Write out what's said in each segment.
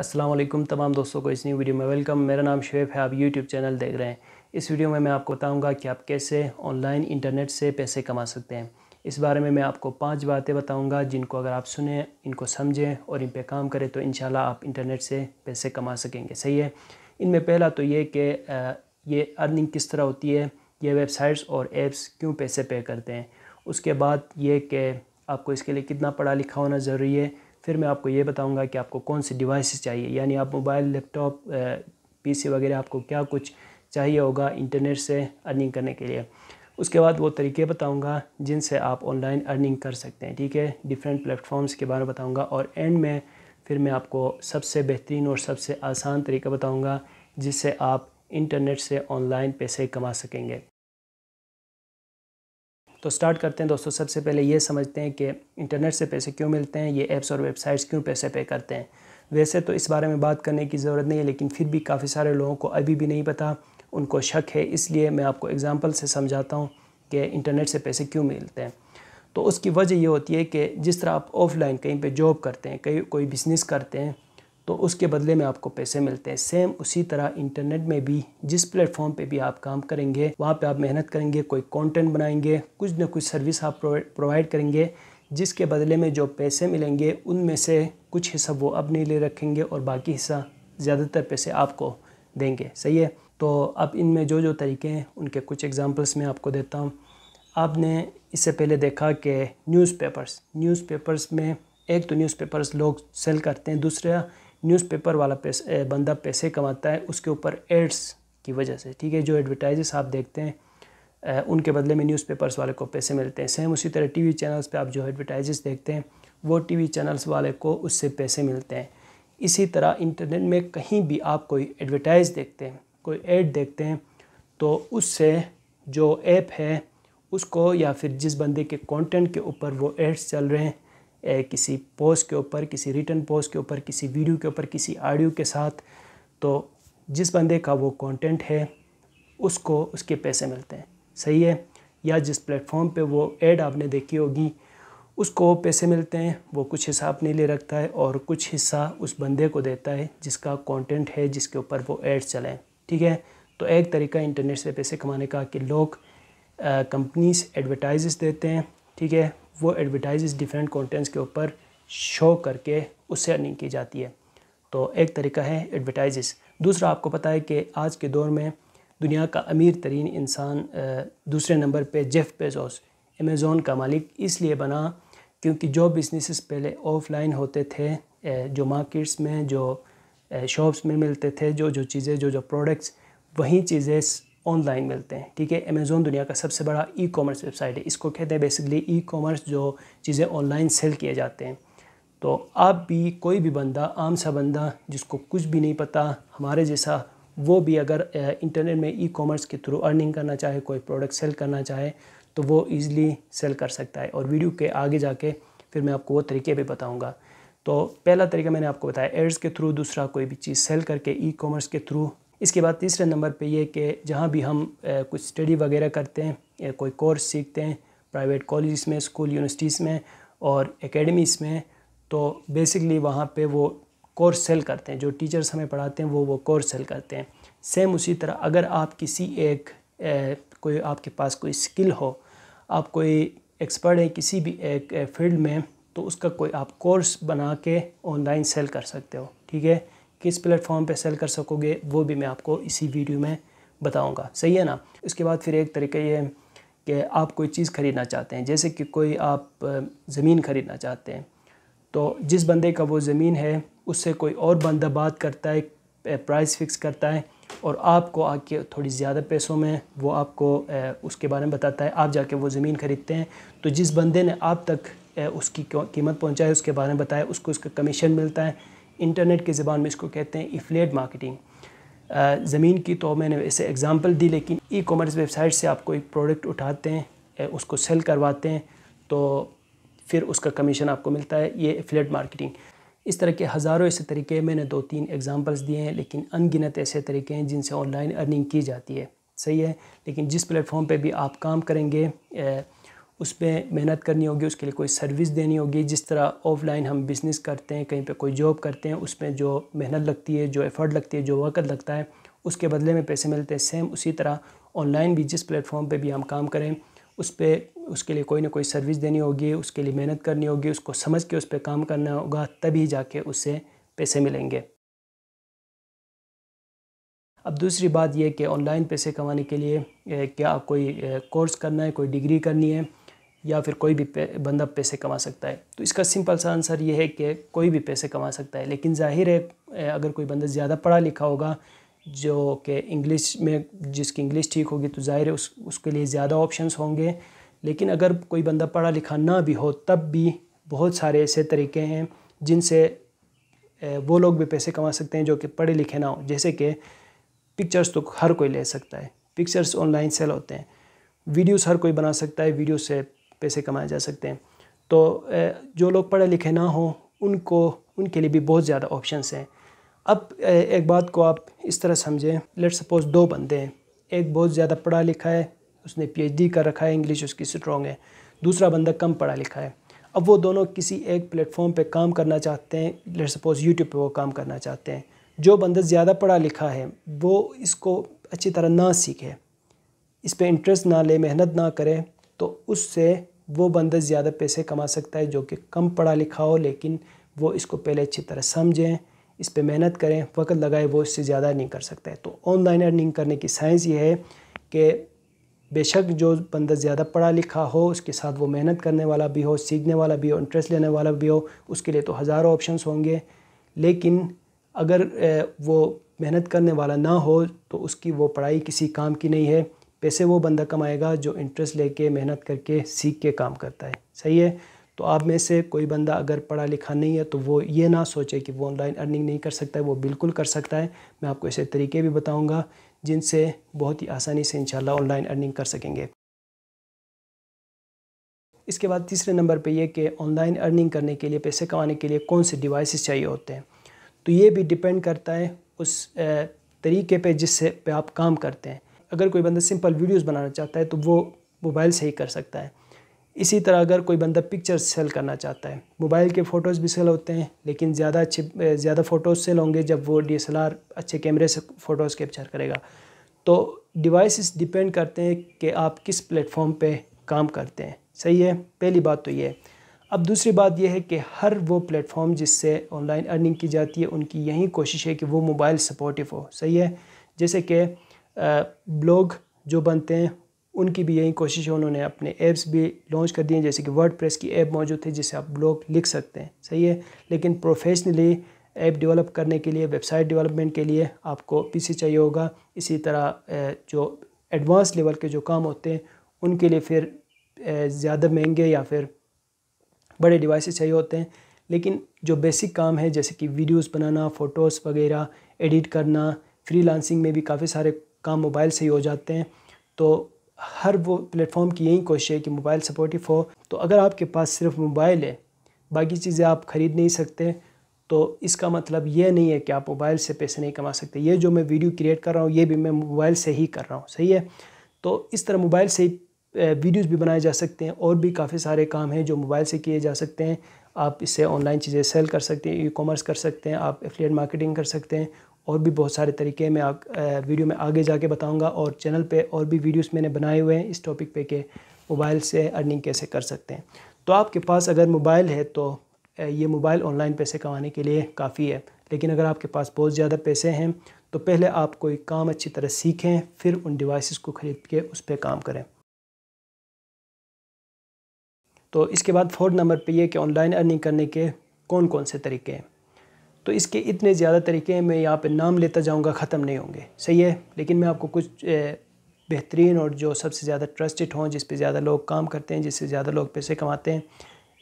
असलम तमाम दोस्तों को इस न्यू वीडियो में वेलकम मेरा नाम शेफ है आप यूट्यूब चैनल देख रहे हैं इस वीडियो में मैं आपको बताऊंगा कि आप कैसे ऑनलाइन इंटरनेट से पैसे कमा सकते हैं इस बारे में मैं आपको पांच बातें बताऊंगा जिनको अगर आप सुने इनको समझें और इन पर काम करें तो इन आप इंटरनेट से पैसे कमा सकेंगे सही है इनमें पहला तो ये कि ये अर्निंग किस तरह होती है ये वेबसाइट्स और एप्स क्यों पैसे पे करते हैं उसके बाद ये कि आपको इसके लिए कितना पढ़ा लिखा होना ज़रूरी है फिर मैं आपको ये बताऊंगा कि आपको कौन सी डिवाइस चाहिए यानी आप मोबाइल लैपटॉप पीसी वगैरह आपको क्या कुछ चाहिए होगा इंटरनेट से अर्निंग करने के लिए उसके बाद वो तरीके बताऊंगा जिनसे आप ऑनलाइन अर्निंग कर सकते हैं ठीक है डिफरेंट प्लेटफॉर्म्स के बारे में बताऊँगा और एंड में फिर मैं आपको सबसे बेहतरीन और सबसे आसान तरीका बताऊँगा जिससे आप इंटरनेट से ऑनलाइन पैसे कमा सकेंगे तो स्टार्ट करते हैं दोस्तों सबसे पहले ये समझते हैं कि इंटरनेट से पैसे क्यों मिलते हैं ये ऐप्स और वेबसाइट्स क्यों पैसे पे करते हैं वैसे तो इस बारे में बात करने की ज़रूरत नहीं है लेकिन फिर भी काफ़ी सारे लोगों को अभी भी नहीं पता उनको शक है इसलिए मैं आपको एग्ज़ाम्पल से समझाता हूँ कि इंटरनेट से पैसे क्यों मिलते हैं तो उसकी वजह ये होती है कि जिस तरह आप ऑफलाइन कहीं पर जॉब करते हैं कहीं कोई बिज़नेस करते हैं तो उसके बदले में आपको पैसे मिलते हैं सेम उसी तरह इंटरनेट में भी जिस प्लेटफॉर्म पे भी आप काम करेंगे वहाँ पे आप मेहनत करेंगे कोई कंटेंट बनाएंगे कुछ ना कुछ सर्विस आप प्रोवाइड करेंगे जिसके बदले में जो पैसे मिलेंगे उनमें से कुछ हिस्सा वो अपने लिए रखेंगे और बाकी हिस्सा ज़्यादातर पैसे आपको देंगे सही है तो अब इनमें जो जो तरीके हैं उनके कुछ एग्ज़ाम्पल्स मैं आपको देता हूँ आपने इससे पहले देखा कि न्यूज़पेपर्स न्यूज़पेपर्स में एक तो न्यूज़पेपर्स लोग सेल करते हैं दूसरा न्यूज़पेपर वाला पैसे बंदा पैसे कमाता है उसके ऊपर एड्स की वजह से ठीक है जो एडवर्टाइजेस आप देखते हैं उनके बदले में न्यूज़पेपर्स वाले को पैसे मिलते हैं सेम उसी तरह टीवी चैनल्स पे आप जो एडवर्टाइजेस देखते हैं वो टीवी चैनल्स वाले को उससे पैसे मिलते हैं इसी तरह इंटरनेट में कहीं भी आप कोई एडवर्टाइज़ देखते हैं कोई एड देखते हैं तो उससे जो ऐप है उसको या फिर जिस बंदे के कॉन्टेंट के ऊपर वो एड्स चल रहे हैं किसी पोस्ट के ऊपर किसी रिटर्न पोस्ट के ऊपर किसी वीडियो के ऊपर किसी ऑडियो के साथ तो जिस बंदे का वो कंटेंट है उसको उसके पैसे मिलते हैं सही है या जिस प्लेटफॉर्म पे वो एड आपने देखी होगी उसको पैसे मिलते हैं वो कुछ हिस्सा अपने लिए रखता है और कुछ हिस्सा उस बंदे को देता है जिसका कंटेंट है जिसके ऊपर वो एड्स चलें ठीक है तो एक तरीका इंटरनेट से पैसे कमाने का कि लोग कंपनीज एडवर्टाइज देते हैं ठीक है वो एडवर्टाइज डिफरेंट कॉन्टेंट्स के ऊपर शो करके उससे अर्निंग की जाती है तो एक तरीका है एडवर्टाइजेस दूसरा आपको पता है कि आज के दौर में दुनिया का अमीर तरीन इंसान दूसरे नंबर पे जेफ पेजोस अमेज़ोन का मालिक इसलिए बना क्योंकि जो बिजनेसेस पहले ऑफलाइन होते थे जो मार्केट्स में जो शॉप्स में मिलते थे जो जो चीज़ें जो जो प्रोडक्ट्स वही चीज़ें ऑनलाइन मिलते हैं ठीक है अमेज़ोन दुनिया का सबसे बड़ा ई कॉमर्स वेबसाइट है इसको कहते हैं बेसिकली ई कॉमर्स जो चीज़ें ऑनलाइन सेल किए जाते हैं तो आप भी कोई भी बंदा आम सा बंदा जिसको कुछ भी नहीं पता हमारे जैसा वो भी अगर इंटरनेट में ई कॉमर्स के थ्रू अर्निंग करना चाहे कोई प्रोडक्ट सेल करना चाहे तो वो ईज़िली सेल कर सकता है और वीडियो के आगे जाके फिर मैं आपको वो तरीके भी बताऊँगा तो पहला तरीका मैंने आपको बताया एड्स के थ्रू दूसरा कोई भी चीज़ सेल करके ई कॉमर्स के थ्रू इसके बाद तीसरे नंबर पे ये कि जहाँ भी हम कुछ स्टडी वगैरह करते हैं कोई कोर्स सीखते हैं प्राइवेट कॉलेज में स्कूल यूनिवर्सिटीज़ में और एकेडमीज़ में तो बेसिकली वहाँ पे वो कोर्स सेल करते हैं जो टीचर्स हमें पढ़ाते हैं वो वो कोर्स सेल करते हैं सेम उसी तरह अगर आप किसी एक ए, कोई आपके पास कोई स्किल हो आप कोई एक्सपर्ट हैं किसी भी एक फील्ड में तो उसका कोई आप कोर्स बना के ऑनलाइन सेल कर सकते हो ठीक है किस प्लेटफॉर्म पे सेल कर सकोगे वो भी मैं आपको इसी वीडियो में बताऊंगा सही है ना इसके बाद फिर एक तरीका ये है कि आप कोई चीज़ ख़रीदना चाहते हैं जैसे कि कोई आप ज़मीन ख़रीदना चाहते हैं तो जिस बंदे का वो ज़मीन है उससे कोई और बंदा बात करता है प्राइस फिक्स करता है और आपको आके थोड़ी ज़्यादा पैसों में वो आपको उसके बारे में बताता है आप जाके वो ज़मीन ख़रीदते हैं तो जिस बंदे ने आप तक उसकी कीमत पहुंचाए उसके बारे में बताया उसको उसका कमीशन मिलता है इंटरनेट की ज़बान में इसको कहते हैं इफ्लेट मार्केटिंग ज़मीन की तो मैंने इसे एग्ज़ाम्पल दी लेकिन ई कॉमर्स वेबसाइट से आप कोई प्रोडक्ट उठाते हैं उसको सेल करवाते हैं तो फिर उसका कमीशन आपको मिलता है ये इफ्लेट मार्केटिंग इस तरह के हज़ारों ऐसे तरीके मैंने दो तीन एग्ज़ाम्पल्स दिए हैं लेकिन अनगिनत ऐसे तरीके हैं जिनसे ऑनलाइन अर्निंग की जाती है सही है लेकिन जिस प्लेटफॉर्म पे भी आप काम करेंगे ए, उस पर मेहनत करनी होगी उसके लिए कोई सर्विस देनी होगी जिस तरह ऑफलाइन हम बिज़नेस करते हैं कहीं पे कोई जॉब करते हैं उसमें जो मेहनत लगती है जो एफर्ट लगती है जो वक़्त लगता है उसके बदले में पैसे मिलते हैं सेम उसी तरह ऑनलाइन भी जिस प्लेटफॉर्म पे भी हम काम करें उस पर उसके लिए कोई ना कोई सर्विस देनी होगी उसके लिए मेहनत करनी होगी उसको समझ के उस पर काम करना होगा तभी जाके उससे पैसे मिलेंगे अब दूसरी बात यह कि ऑनलाइन पैसे कमाने के लिए क्या आप कोई कोर्स करना है कोई डिग्री करनी है या फिर कोई भी बंदा पैसे कमा सकता है तो इसका सिंपल सा आंसर ये है कि कोई भी पैसे कमा सकता है लेकिन जाहिर है अगर कोई बंदा ज़्यादा पढ़ा लिखा होगा जो कि इंग्लिश में जिसकी इंग्लिश ठीक होगी तो ज़ाहिर है उस उसके लिए ज़्यादा ऑप्शंस होंगे लेकिन अगर कोई बंदा पढ़ा लिखा ना भी हो तब भी बहुत सारे ऐसे तरीके हैं जिनसे वो लोग भी पैसे कमा सकते हैं जो कि पढ़े लिखे ना हो जैसे कि पिक्चर्स तो हर कोई ले सकता है पिक्चर्स ऑनलाइन सेल होते हैं वीडियोस हर कोई बना सकता है वीडियो से पैसे कमाए जा सकते हैं तो जो लोग पढ़े लिखे ना हों उनको उनके लिए भी बहुत ज़्यादा ऑप्शंस हैं अब एक बात को आप इस तरह समझें लेट सपोज दो बंदे हैं एक बहुत ज़्यादा पढ़ा लिखा है उसने पी कर रखा है इंग्लिश उसकी स्ट्रॉन्ग है दूसरा बंदा कम पढ़ा लिखा है अब वो दोनों किसी एक प्लेटफॉर्म पे काम करना चाहते हैं लेट सपोज यूट्यूब पे वो काम करना चाहते हैं जो बंदा ज़्यादा पढ़ा लिखा है वो इसको अच्छी तरह ना सीखे इस पर इंटरेस्ट ना ले मेहनत ना करे तो उससे वो बंदा ज़्यादा पैसे कमा सकता है जो कि कम पढ़ा लिखा हो लेकिन वो इसको पहले अच्छी तरह समझें इस पर मेहनत करें वक्त लगाए वो इससे ज़्यादा अर्निंग कर सकता है तो ऑनलाइन अर्निंग करने की साइंस ये है कि बेशक जो बंदा ज़्यादा पढ़ा लिखा हो उसके साथ वो मेहनत करने वाला भी हो सीखने वाला भी हो इंटरेस्ट लेने वाला भी हो उसके लिए तो हज़ारों ऑप्शंस होंगे लेकिन अगर वो मेहनत करने वाला ना हो तो उसकी वो पढ़ाई किसी काम की नहीं है पैसे वो बंदा कमाएगा जो इंटरेस्ट लेके मेहनत करके सीख के काम करता है सही है तो आप में से कोई बंदा अगर पढ़ा लिखा नहीं है तो वो ये ना सोचे कि वो ऑनलाइन अर्निंग नहीं कर सकता है वो बिल्कुल कर सकता है मैं आपको ऐसे तरीके भी बताऊँगा जिनसे बहुत ही आसानी से इंशाल्लाह ऑनलाइन अर्निंग कर सकेंगे इसके बाद तीसरे नंबर पे ये कि ऑनलाइन अर्निंग करने के लिए पैसे कमाने के लिए कौन से डिवाइसेस चाहिए होते हैं तो ये भी डिपेंड करता है उस तरीके पे जिससे पे आप काम करते हैं अगर कोई बंदा सिंपल वीडियोस बनाना चाहता है तो वो मोबाइल से ही कर सकता है इसी तरह अगर कोई बंदा पिक्चर सेल करना चाहता है मोबाइल के फ़ोटोज़ भी सेल होते हैं लेकिन ज़्यादा अच्छे ज़्यादा फ़ोटोज़ सेल होंगे जब वो डी अच्छे कैमरे से फ़ोटोज़ कैप्चर करेगा तो डिवाइस डिपेंड करते हैं कि आप किस प्लेटफॉर्म पर काम करते हैं सही है पहली बात तो ये है अब दूसरी बात यह है कि हर वो प्लेटफॉर्म जिससे ऑनलाइन अर्निंग की जाती है उनकी यही कोशिश है कि वो मोबाइल सपोर्टिव हो सही है जैसे कि ब्लॉग जो बनते हैं उनकी भी यही कोशिश है उन्होंने अपने ऐप्स भी लॉन्च कर दिए हैं जैसे कि वर्ड की ऐप मौजूद थी जिससे आप ब्लॉग लिख सकते हैं सही है लेकिन प्रोफेशनली ऐप डेवलप करने के लिए वेबसाइट डेवलपमेंट के लिए आपको पीसी चाहिए होगा इसी तरह जो एडवांस लेवल के जो काम होते हैं उनके लिए फिर ज़्यादा महंगे या फिर बड़े डिवाइसेस चाहिए होते हैं लेकिन जो बेसिक काम है जैसे कि वीडियोस बनाना फ़ोटोज़ वगैरह एडिट करना फ्रीलांसिंग में भी काफ़ी सारे काम मोबाइल से ही हो जाते हैं तो हर वो प्लेटफॉर्म की यही कोशिश है कि मोबाइल सपोर्टिव हो तो अगर आपके पास सिर्फ मोबाइल है बाकी चीज़ें आप ख़रीद नहीं सकते तो इसका मतलब ये नहीं है कि आप मोबाइल से पैसे नहीं कमा सकते ये जो मैं वीडियो क्रिएट कर रहा हूँ ये भी मैं मोबाइल से ही कर रहा हूँ सही है तो इस तरह मोबाइल से ही वीडियोस भी बनाए जा सकते हैं और भी काफ़ी सारे काम हैं जो मोबाइल से किए जा सकते हैं आप इससे ऑनलाइन चीज़ें सेल कर सकते हैं ई कॉमर्स कर सकते हैं आप एफिलेट मार्केटिंग कर सकते हैं और भी बहुत सारे तरीके मैं आ, वीडियो में आगे जाके बताऊंगा और चैनल पे और भी वीडियोस मैंने बनाए हुए हैं इस टॉपिक पे के मोबाइल से अर्निंग कैसे कर सकते हैं तो आपके पास अगर मोबाइल है तो ये मोबाइल ऑनलाइन पैसे कमाने के लिए काफ़ी है लेकिन अगर आपके पास बहुत ज़्यादा पैसे हैं तो पहले आप कोई काम अच्छी तरह सीखें फिर उन डिवाइस को ख़रीद के उस पर काम करें तो इसके बाद फोर्थ नंबर पे ये कि ऑनलाइन अर्निंग करने के कौन कौन से तरीके हैं तो इसके इतने ज़्यादा तरीके हैं मैं यहाँ पे नाम लेता जाऊँगा ख़त्म नहीं होंगे सही है लेकिन मैं आपको कुछ बेहतरीन और जो सबसे ज़्यादा ट्रस्टेड हों जिस पर ज़्यादा लोग काम करते हैं जिससे ज़्यादा लोग पैसे कमाते हैं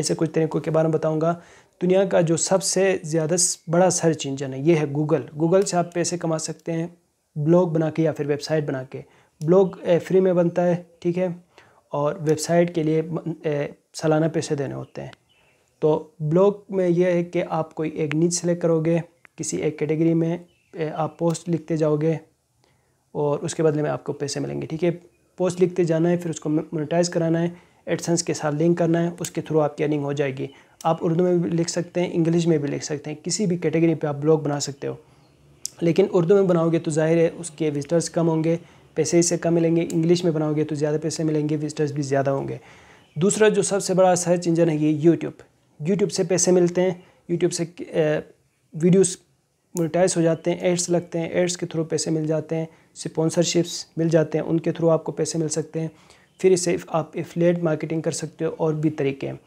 ऐसे कुछ तरीक़ों के बारे में बताऊँगा दुनिया का जो सबसे ज़्यादा बड़ा सर्च इंजन है ये है गूगल गूगल से आप पैसे कमा सकते हैं ब्लॉग बना के या फिर वेबसाइट बना के ब्लॉग फ्री में बनता है ठीक है और वेबसाइट के लिए सालाना पैसे देने होते हैं तो ब्लॉग में यह है कि आप कोई एक नीच सेलेक्ट करोगे किसी एक कैटेगरी में आप पोस्ट लिखते जाओगे और उसके बदले में आपको पैसे मिलेंगे ठीक है पोस्ट लिखते जाना है फिर उसको मोनेटाइज कराना है एडसेंस के साथ लिंक करना है उसके थ्रू आपकी अर्निंग हो जाएगी आप उर्दू में भी लिख सकते हैं इंग्लिश में भी लिख सकते हैं किसी भी कैटेगरी पे आप ब्लॉग बना सकते हो लेकिन उर्दू में बनाओगे तो जाहिर है उसके विजिटर्स कम होंगे पैसे इससे कम मिलेंगे इंग्लिश में बनाओगे तो ज़्यादा पैसे मिलेंगे विजिटर्स भी ज़्यादा होंगे दूसरा जो सबसे बड़ा सर्च इंजन है ये यूट्यूब यूट्यूब से पैसे मिलते हैं यूट्यूब से वीडियोस मोनिटाइज हो जाते हैं एड्स लगते हैं एड्स के थ्रू पैसे मिल जाते हैं स्पॉन्सरशिप्स मिल जाते हैं उनके थ्रू आपको पैसे मिल सकते हैं फिर इसे आप एफलेट मार्केटिंग कर सकते हो और भी तरीके हैं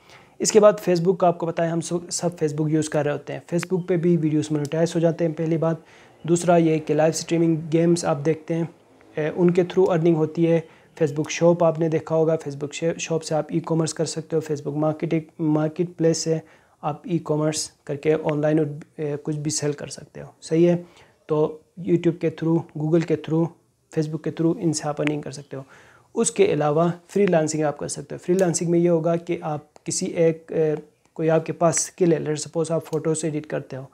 इसके बाद फेसबुक का आपको बताएं हम सब फेसबुक यूज़ कर रहे होते हैं फेसबुक पे भी वीडियोस मोनेटाइज हो जाते हैं पहली बात दूसरा ये कि लाइव स्ट्रीमिंग गेम्स आप देखते हैं उनके थ्रू अर्निंग होती है फेसबुक शॉप आपने देखा होगा फेसबुक शॉप से आप ई कॉमर्स कर सकते हो फेसबुक मार्केटिंग मार्केट प्लेस से आप ई कॉमर्स करके ऑनलाइन कुछ भी सेल कर सकते हो सही है तो यूट्यूब के थ्रू गूगल के थ्रू फेसबुक के थ्रू इनसे आप अर्निंग कर सकते हो उसके अलावा फ्री लांसिंग आप कर सकते हो फ्री लांसिंग में ये होगा कि आप किसी एक कोई आपके पास स्किल है लेट सपोज आप फ़ोटोस एडिट करते हो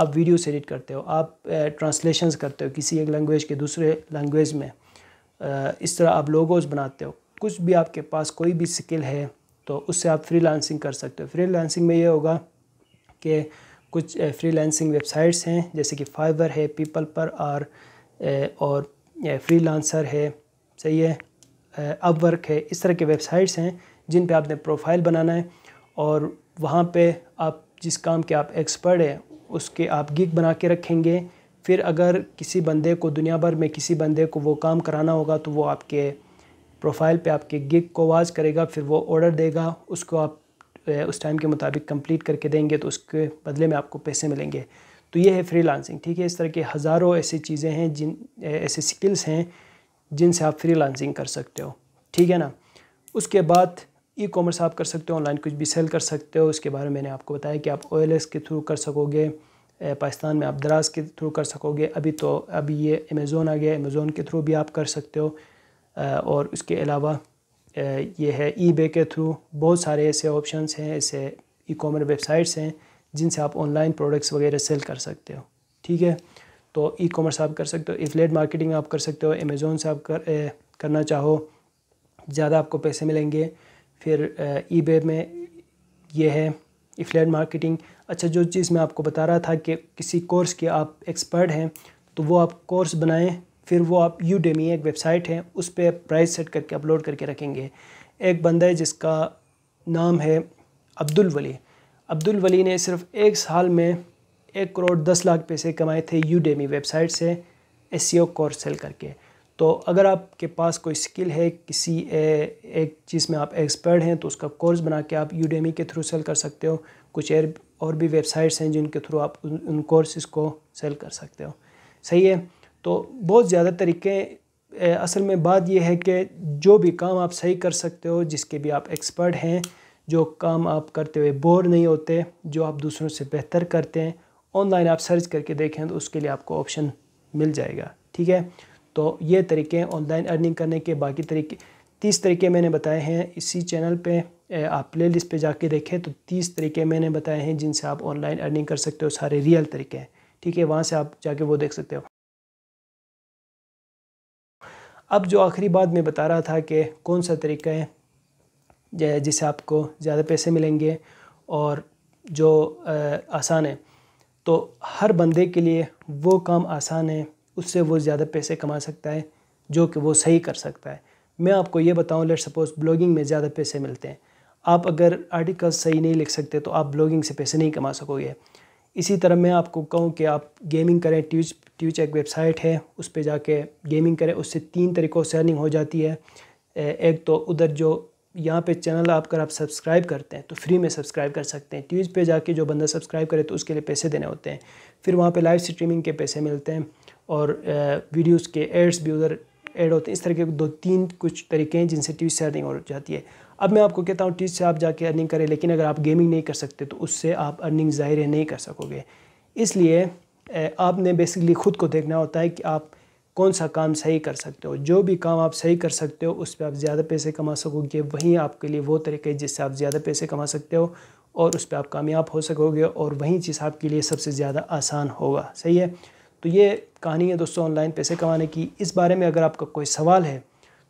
आप वीडियोस एडिट करते हो आप ट्रांसलेशंस करते हो किसी एक लैंग्वेज के दूसरे लैंग्वेज में इस तरह आप लोगोज बनाते हो कुछ भी आपके पास कोई भी स्किल है तो उससे आप फ्रीलांसिंग कर सकते हो फ्रीलांसिंग में ये होगा कि कुछ फ्रीलांसिंग वेबसाइट्स हैं जैसे कि फाइवर है पीपल पर आर और फ्रीलांसर है सही है अब वर्क है इस तरह के वेबसाइट्स हैं जिन पे आपने प्रोफाइल बनाना है और वहाँ पे आप जिस काम के आप एक्सपर्ट हैं उसके आप गिग बना के रखेंगे फिर अगर किसी बंदे को दुनिया भर में किसी बंदे को वो काम कराना होगा तो वो आपके प्रोफाइल पे आपके गिग को आवाज़ करेगा फिर वो ऑर्डर देगा उसको आप उस टाइम के मुताबिक कंप्लीट करके देंगे तो उसके बदले में आपको पैसे मिलेंगे तो ये है फ्रीलांसिंग ठीक है इस तरह के हज़ारों ऐसी चीज़ें हैं जिन ऐसे स्किल्स हैं जिनसे आप फ्रीलांसिंग कर सकते हो ठीक है ना उसके बाद ई कॉमर्स आप कर सकते हो ऑनलाइन कुछ भी सेल कर सकते हो उसके बारे में मैंने आपको बताया कि आप ओ के थ्रू कर सकोगे पाकिस्तान में आप दराज के थ्रू कर सकोगे अभी तो अभी ये अमेज़ोन आ गया अमेज़ोन के थ्रू भी आप कर सकते हो और उसके अलावा ये है ई के थ्रू बहुत सारे ऐसे ऑप्शंस हैं ऐसे ई कॉमर्स वेबसाइट्स हैं जिनसे आप ऑनलाइन प्रोडक्ट्स वगैरह सेल कर सकते हो ठीक है तो ई कॉमर्स आप कर सकते हो इफलेट मार्केटिंग आप कर सकते हो अमेज़ोन से आप कर ए, करना चाहो ज़्यादा आपको पैसे मिलेंगे फिर ई में ये है इफिलेट मार्केटिंग अच्छा जो चीज़ मैं आपको बता रहा था कि किसी कोर्स के आप एक्सपर्ट हैं तो वो आप कोर्स बनाएं फिर वो आप यूडेमी एक वेबसाइट है उस पर प्राइस सेट करके अपलोड करके रखेंगे एक बंदा है जिसका नाम है अब्दुल वली अब्दुल वली ने सिर्फ एक साल में एक करोड़ दस लाख पैसे कमाए थे यूडेमी वेबसाइट से एस कोर्स सेल करके तो अगर आपके पास कोई स्किल है किसी ए, एक चीज़ में आप एक्सपर्ट हैं तो उसका कोर्स बना के आप यूडेमी के थ्रू सेल कर सकते हो कुछ एर और भी वेबसाइट्स हैं जिनके थ्रू आप उन, उन कोर्सेज को सेल कर सकते हो सही है तो बहुत ज़्यादा तरीके ए, असल में बात यह है कि जो भी काम आप सही कर सकते हो जिसके भी आप एक्सपर्ट हैं जो काम आप करते हुए बोर नहीं होते जो आप दूसरों से बेहतर करते हैं ऑनलाइन आप सर्च करके देखें तो उसके लिए आपको ऑप्शन मिल जाएगा ठीक है तो ये तरीके ऑनलाइन अर्निंग करने के बाकी तरीके तीस तरीके मैंने बताए हैं इसी चैनल पे आप प्ले लिस्ट पर जाके देखें तो तीस तरीके मैंने बताए हैं जिनसे आप ऑनलाइन अर्निंग कर सकते हो सारे रियल तरीके हैं ठीक है वहाँ से आप जाके वो देख सकते हो अब जो आखिरी बात मैं बता रहा था कि कौन सा तरीका है जिससे आपको ज़्यादा पैसे मिलेंगे और जो आसान है तो हर बंदे के लिए वो काम आसान है उससे वो ज़्यादा पैसे कमा सकता है जो कि वो सही कर सकता है मैं आपको ये बताऊँ लेट सपोज़ ब्लॉगिंग में ज़्यादा पैसे मिलते हैं आप अगर आर्टिकल सही नहीं लिख सकते तो आप ब्लॉगिंग से पैसे नहीं कमा सकोगे इसी तरह मैं आपको कहूँ कि आप गेमिंग करें ट्यूच ट्यूच एक वेबसाइट है उस पर जाके गेमिंग करें उससे तीन तरीक़ों से अर्निंग हो जाती है एक तो उधर जो यहाँ पे चैनल आप कर आप सब्सक्राइब करते हैं तो फ्री में सब्सक्राइब कर सकते हैं ट्यूज पे जाके जो बंदा सब्सक्राइब करे तो उसके लिए पैसे देने होते हैं फिर वहाँ पे लाइव स्ट्रीमिंग के पैसे मिलते हैं और वीडियोस के एड्स भी उधर ऐड होते हैं इस तरह के दो तीन कुछ तरीके हैं जिनसे टी से अर्निंग हो जाती है अब मैं आपको कहता हूँ टी से आप जाके अर्निंग करें लेकिन अगर आप गेमिंग नहीं कर सकते तो उससे आप अर्निंग ज़ाहिर नहीं कर सकोगे इसलिए आपने बेसिकली ख़ुद को देखना होता है कि आप कौन सा काम सही कर सकते हो जो भी काम आप सही कर सकते हो उस पर आप ज़्यादा पैसे कमा सकोगे वहीं आपके लिए वो तरीके जिससे आप ज़्यादा पैसे कमा सकते हो और उस पर आप कामयाब हो सकोगे और वहीं चीज़ आपके लिए सबसे ज़्यादा आसान होगा सही है तो ये कहानी है दोस्तों ऑनलाइन पैसे कमाने की इस बारे में अगर आपका कोई सवाल है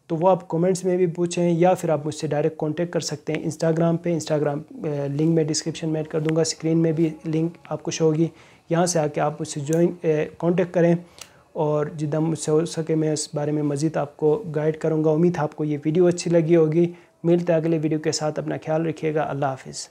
तो वो आप कमेंट्स में भी पूछें या फिर आप मुझसे डायरेक्ट कांटेक्ट कर सकते हैं इंस्टाग्राम पे इंस्टाग्राम लिंक मैं डिस्क्रिप्शन में ऐड कर दूंगा स्क्रीन में भी लिंक आपको शो होगी यहाँ से आके आप मुझसे ज्वाइन कांटेक्ट करें और जितना मुझसे हो सके मैं इस बारे में मज़ीद आपको गाइड करूँगा उम्मीद है आपको ये वीडियो अच्छी लगी होगी मिलते अगले वीडियो के साथ अपना ख्याल रखिएगा अल्लाह हाफिज़